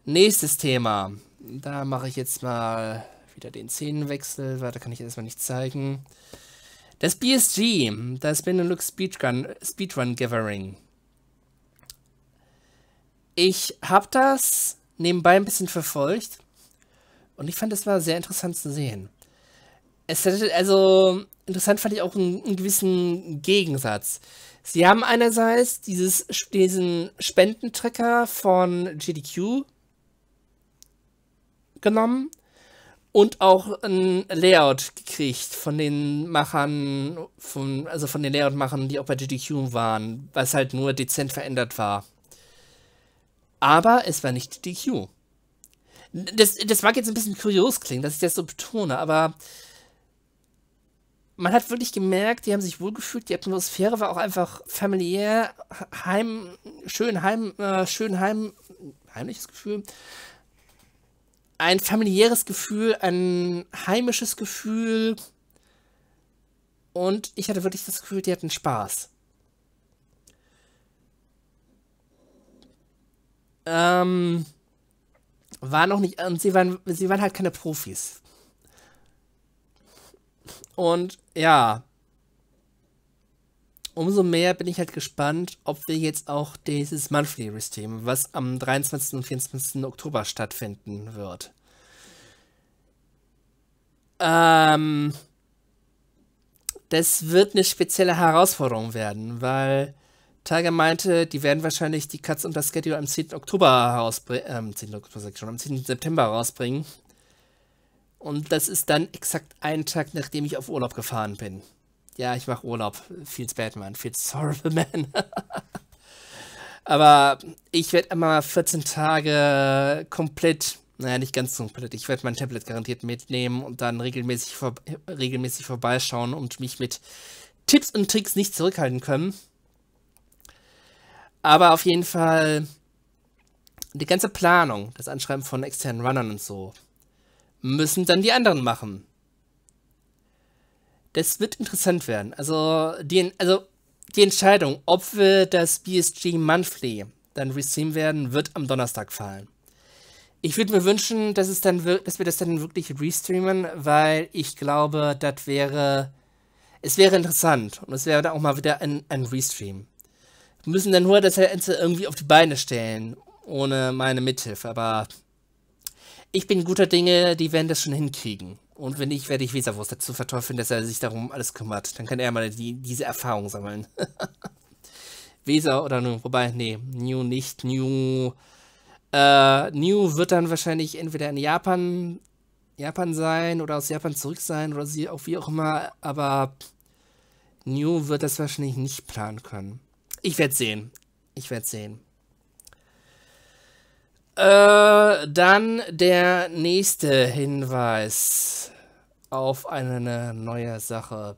Nächstes Thema. Da mache ich jetzt mal wieder den Szenenwechsel, weil da kann ich erstmal nicht zeigen. Das BSG, das Benelux Speedrun, Speedrun Gathering. Ich habe das nebenbei ein bisschen verfolgt und ich fand, es war sehr interessant zu sehen. Es hatte, also, interessant fand ich auch einen, einen gewissen Gegensatz. Sie haben einerseits dieses, diesen Spendentrecker von GDQ genommen und auch ein Layout gekriegt von den Machern, von, also von den Layout-Machern, die auch bei GDQ waren, was halt nur dezent verändert war. Aber es war nicht GDQ. Das, das mag jetzt ein bisschen kurios klingen, dass ich das so betone, aber man hat wirklich gemerkt, die haben sich wohlgefühlt, die Atmosphäre war auch einfach familiär, heim, schön heim, äh, schön heim, heimliches Gefühl, ein familiäres Gefühl, ein heimisches Gefühl. Und ich hatte wirklich das Gefühl, die hatten Spaß. Ähm, war noch nicht, und sie waren, sie waren halt keine Profis. Und ja, umso mehr bin ich halt gespannt, ob wir jetzt auch dieses Monthly Restream, was am 23. und 24. Oktober stattfinden wird. Ähm, das wird eine spezielle Herausforderung werden, weil Tiger meinte, die werden wahrscheinlich die Cuts und das Schedule am 10. Oktober herausbringen, ähm, äh, 10. Oktober schon, am 10. September rausbringen. Und das ist dann exakt einen Tag, nachdem ich auf Urlaub gefahren bin ja, ich mache Urlaub. Feels Batman, feels horrible man. Aber ich werde immer 14 Tage komplett, naja, nicht ganz komplett, ich werde mein Tablet garantiert mitnehmen und dann regelmäßig, vor, regelmäßig vorbeischauen und mich mit Tipps und Tricks nicht zurückhalten können. Aber auf jeden Fall die ganze Planung, das Anschreiben von externen Runnern und so, müssen dann die anderen machen das wird interessant werden. Also die, also die Entscheidung, ob wir das BSG Monthly dann restreamen werden, wird am Donnerstag fallen. Ich würde mir wünschen, dass, es dann, dass wir das dann wirklich restreamen, weil ich glaube, das wäre. Es wäre interessant und es wäre dann auch mal wieder ein, ein Restream. Wir müssen dann nur das Ganze irgendwie auf die Beine stellen, ohne meine Mithilfe, aber ich bin guter Dinge, die werden das schon hinkriegen. Und wenn nicht, werde ich Weserwurst dazu verteufeln, dass er sich darum alles kümmert. Dann kann er mal die, diese Erfahrung sammeln. Weser oder New, wobei, nee, New nicht, New. Äh, New wird dann wahrscheinlich entweder in Japan, Japan sein oder aus Japan zurück sein oder sie auch wie auch immer, aber New wird das wahrscheinlich nicht planen können. Ich werde sehen. Ich werde sehen. Äh, dann der nächste Hinweis auf eine neue Sache.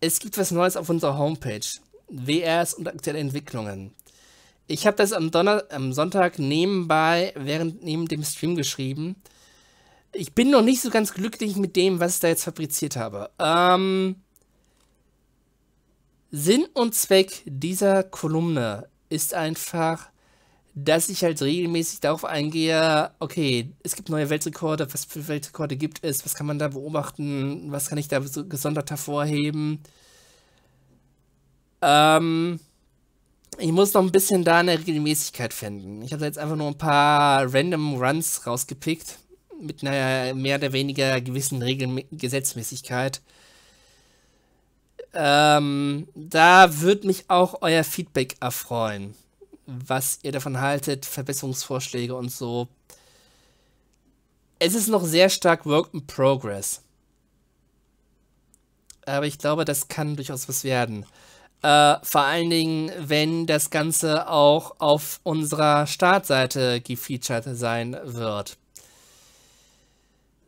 Es gibt was Neues auf unserer Homepage. WRs und aktuelle Entwicklungen. Ich habe das am, Donner am Sonntag nebenbei, während neben dem Stream geschrieben. Ich bin noch nicht so ganz glücklich mit dem, was ich da jetzt fabriziert habe. Ähm, Sinn und Zweck dieser Kolumne ist einfach, dass ich halt regelmäßig darauf eingehe, okay, es gibt neue Weltrekorde, was für Weltrekorde gibt es, was kann man da beobachten, was kann ich da so gesondert hervorheben. Ähm, ich muss noch ein bisschen da eine Regelmäßigkeit finden. Ich habe da jetzt einfach nur ein paar random Runs rausgepickt, mit einer mehr oder weniger gewissen Regel Gesetzmäßigkeit. Ähm, da würde mich auch euer Feedback erfreuen, was ihr davon haltet, Verbesserungsvorschläge und so. Es ist noch sehr stark Work in Progress. Aber ich glaube, das kann durchaus was werden. Äh, vor allen Dingen, wenn das Ganze auch auf unserer Startseite gefeatured sein wird.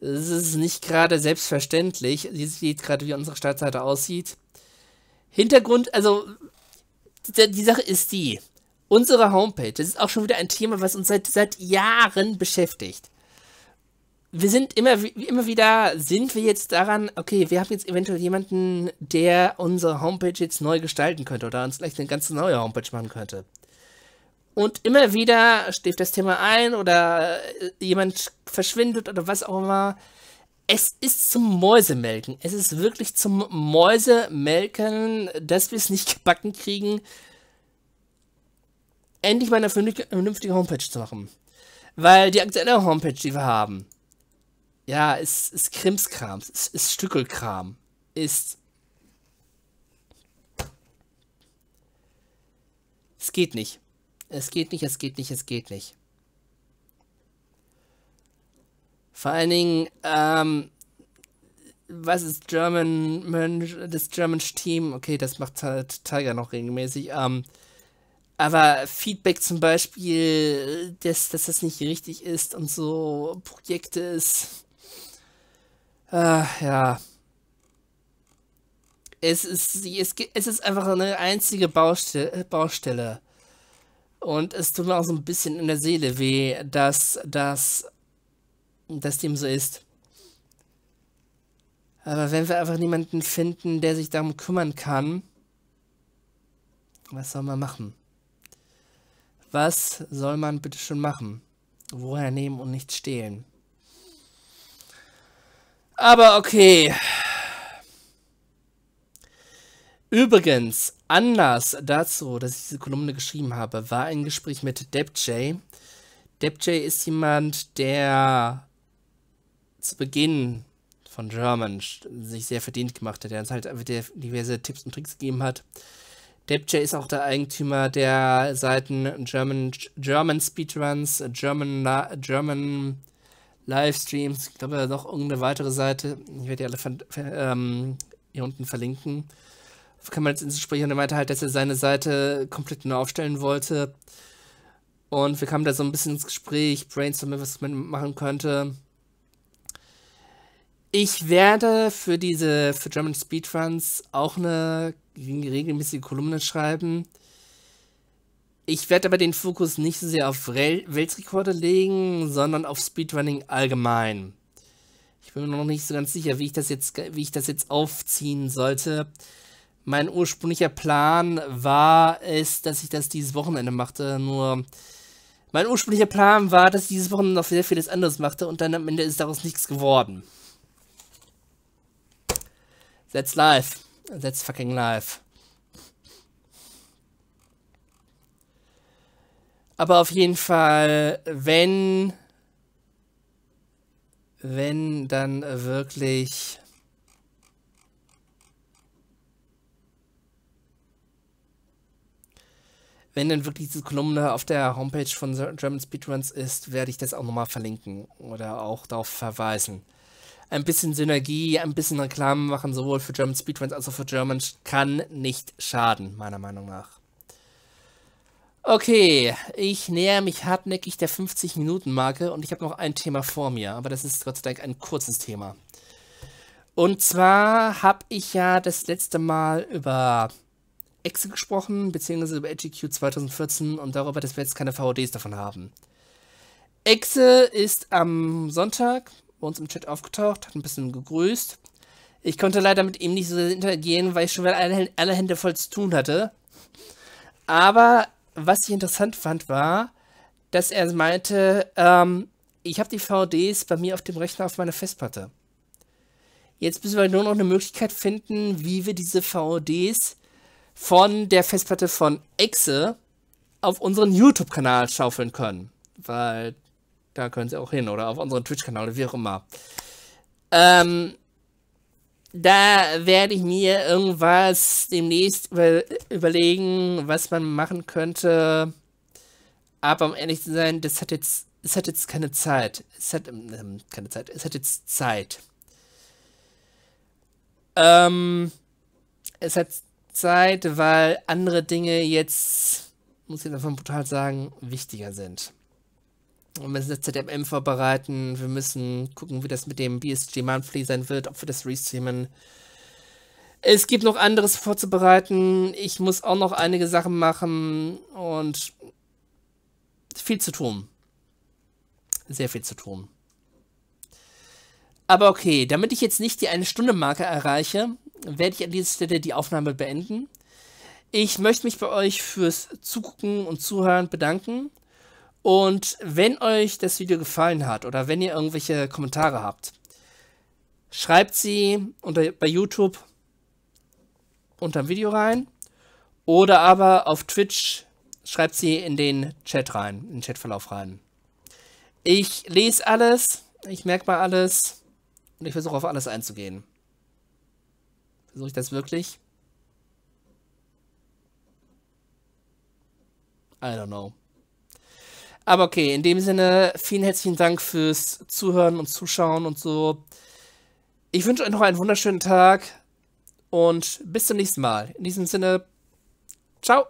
Es ist nicht gerade selbstverständlich. Sie sieht gerade, wie unsere Startseite aussieht. Hintergrund, also die Sache ist die, unsere Homepage, das ist auch schon wieder ein Thema, was uns seit, seit Jahren beschäftigt. Wir sind immer, immer wieder, sind wir jetzt daran, okay, wir haben jetzt eventuell jemanden, der unsere Homepage jetzt neu gestalten könnte oder uns gleich eine ganz neue Homepage machen könnte. Und immer wieder steht das Thema ein oder äh, jemand verschwindet oder was auch immer. Es ist zum Mäusemelken. Es ist wirklich zum Mäusemelken, dass wir es nicht gebacken kriegen, endlich mal eine vernünftige Homepage zu machen. Weil die aktuelle Homepage, die wir haben, ja, ist, ist Krimskrams, ist, ist Stückelkram, ist. Es geht nicht. Es geht nicht, es geht nicht, es geht nicht. Vor allen Dingen, ähm, was ist German Mensch, das German Team? Okay, das macht halt Tiger noch regelmäßig. Ähm, aber Feedback zum Beispiel, dass, dass das nicht richtig ist und so Projekte ist. Äh, ja. Es ist, es, es ist einfach eine einzige Baustelle, Baustelle. Und es tut mir auch so ein bisschen in der Seele weh, dass das dass dem so ist. Aber wenn wir einfach niemanden finden, der sich darum kümmern kann, was soll man machen? Was soll man bitte schon machen? Woher nehmen und nicht stehlen? Aber okay. Übrigens, anders dazu, dass ich diese Kolumne geschrieben habe, war ein Gespräch mit DebJ. DebJ ist jemand, der zu Beginn von German sich sehr verdient gemacht hat, der uns halt diverse Tipps und Tricks gegeben hat. Debjay ist auch der Eigentümer der Seiten German, German Speedruns, German, German Livestreams, ich glaube, noch irgendeine weitere Seite. Ich werde die alle ver, ver, ähm, hier unten verlinken. Kann man jetzt ins Gespräch und er meinte halt, dass er seine Seite komplett neu aufstellen wollte. Und wir kamen da so ein bisschen ins Gespräch, brainstormen, was man machen könnte. Ich werde für diese, für German Speedruns auch eine regelmäßige Kolumne schreiben. Ich werde aber den Fokus nicht so sehr auf Re Weltrekorde legen, sondern auf Speedrunning allgemein. Ich bin mir noch nicht so ganz sicher, wie ich das jetzt, wie ich das jetzt aufziehen sollte. Mein ursprünglicher Plan war es, dass ich das dieses Wochenende machte, nur mein ursprünglicher Plan war, dass ich dieses Wochenende noch sehr vieles anderes machte und dann am Ende ist daraus nichts geworden. That's life. That's fucking life. Aber auf jeden Fall, wenn. Wenn dann wirklich. wenn dann wirklich diese Kolumne auf der Homepage von German Speedruns ist, werde ich das auch nochmal verlinken oder auch darauf verweisen ein bisschen Synergie, ein bisschen Reklame machen, sowohl für German Speedruns als auch für German, kann nicht schaden, meiner Meinung nach. Okay, ich näher mich hartnäckig der 50-Minuten-Marke und ich habe noch ein Thema vor mir, aber das ist Gott sei Dank ein kurzes Thema. Und zwar habe ich ja das letzte Mal über Exe gesprochen, beziehungsweise über EGQ 2014 und darüber, dass wir jetzt keine VODs davon haben. Exe ist am Sonntag, bei uns im Chat aufgetaucht, hat ein bisschen gegrüßt. Ich konnte leider mit ihm nicht so sehr interagieren, weil ich schon wieder alle, alle Hände voll zu tun hatte. Aber was ich interessant fand, war, dass er meinte, ähm, ich habe die VDs bei mir auf dem Rechner auf meiner Festplatte. Jetzt müssen wir nur noch eine Möglichkeit finden, wie wir diese VODs von der Festplatte von Exe auf unseren YouTube-Kanal schaufeln können. Weil da können sie auch hin oder auf unseren Twitch-Kanal, wie auch immer. Ähm, da werde ich mir irgendwas demnächst über überlegen, was man machen könnte. Aber um ehrlich zu sein, das hat jetzt, es hat jetzt keine Zeit. Es hat ähm, ähm keine Zeit. Es hat jetzt Zeit. Ähm, es hat Zeit, weil andere Dinge jetzt, muss ich davon brutal sagen, wichtiger sind wir müssen das ZMM vorbereiten, wir müssen gucken, wie das mit dem BSG Monthly sein wird, ob wir das restreamen. Es gibt noch anderes vorzubereiten, ich muss auch noch einige Sachen machen und viel zu tun. Sehr viel zu tun. Aber okay, damit ich jetzt nicht die eine Stunde Marke erreiche, werde ich an dieser Stelle die Aufnahme beenden. Ich möchte mich bei euch fürs Zugucken und Zuhören bedanken. Und wenn euch das Video gefallen hat oder wenn ihr irgendwelche Kommentare habt, schreibt sie unter, bei YouTube unter dem Video rein oder aber auf Twitch schreibt sie in den Chat rein, in den Chatverlauf rein. Ich lese alles, ich merke mal alles und ich versuche auf alles einzugehen. Versuche ich das wirklich? I don't know. Aber okay, in dem Sinne, vielen herzlichen Dank fürs Zuhören und Zuschauen und so. Ich wünsche euch noch einen wunderschönen Tag und bis zum nächsten Mal. In diesem Sinne, ciao.